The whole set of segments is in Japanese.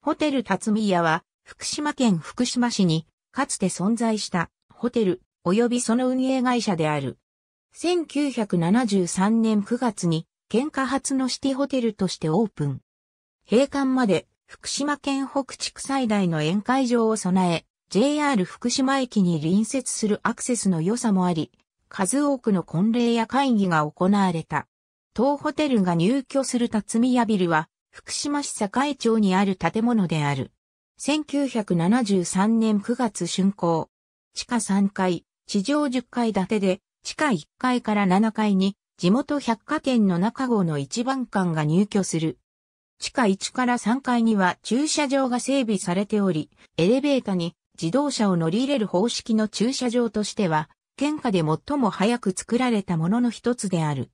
ホテル辰巳屋は、福島県福島市に、かつて存在した、ホテル、及びその運営会社である。1973年9月に、県下発のシティホテルとしてオープン。閉館まで、福島県北地区最大の宴会場を備え、JR 福島駅に隣接するアクセスの良さもあり、数多くの婚礼や会議が行われた。当ホテルが入居する辰巳屋ビルは、福島市境町にある建物である。1973年9月竣工。地下3階、地上10階建てで、地下1階から7階に、地元百貨店の中号の一番館が入居する。地下1から3階には駐車場が整備されており、エレベータに自動車を乗り入れる方式の駐車場としては、県下で最も早く作られたものの一つである。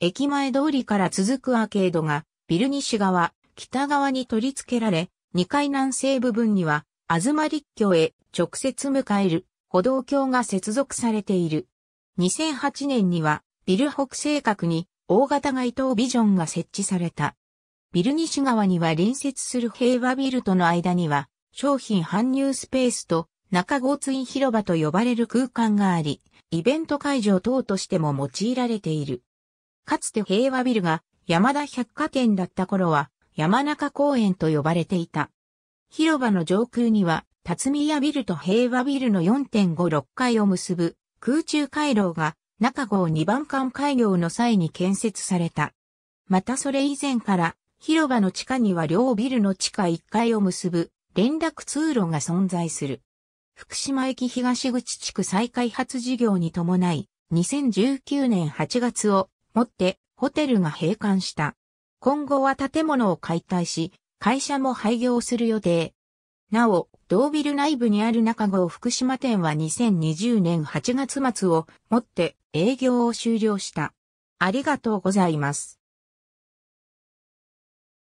駅前通りから続くアーケードがビル西側、北側に取り付けられ、2階南西部分には、東立橋へ直接迎える歩道橋が接続されている。2008年には、ビル北西角に大型街頭ビジョンが設置された。ビル西側には隣接する平和ビルとの間には、商品搬入スペースと中合ツイン広場と呼ばれる空間があり、イベント会場等としても用いられている。かつて平和ビルが山田百貨店だった頃は山中公園と呼ばれていた。広場の上空には、辰宮ビルと平和ビルの4.56階を結ぶ空中回廊が中号2番間開業の際に建設された。またそれ以前から広場の地下には両ビルの地下1階を結ぶ連絡通路が存在する。福島駅東口地区再開発事業に伴い、2019年8月をもってホテルが閉館した。今後は建物を解体し、会社も廃業する予定。なお、同ビル内部にある中郷福島店は2020年8月末をもって営業を終了した。ありがとうございます。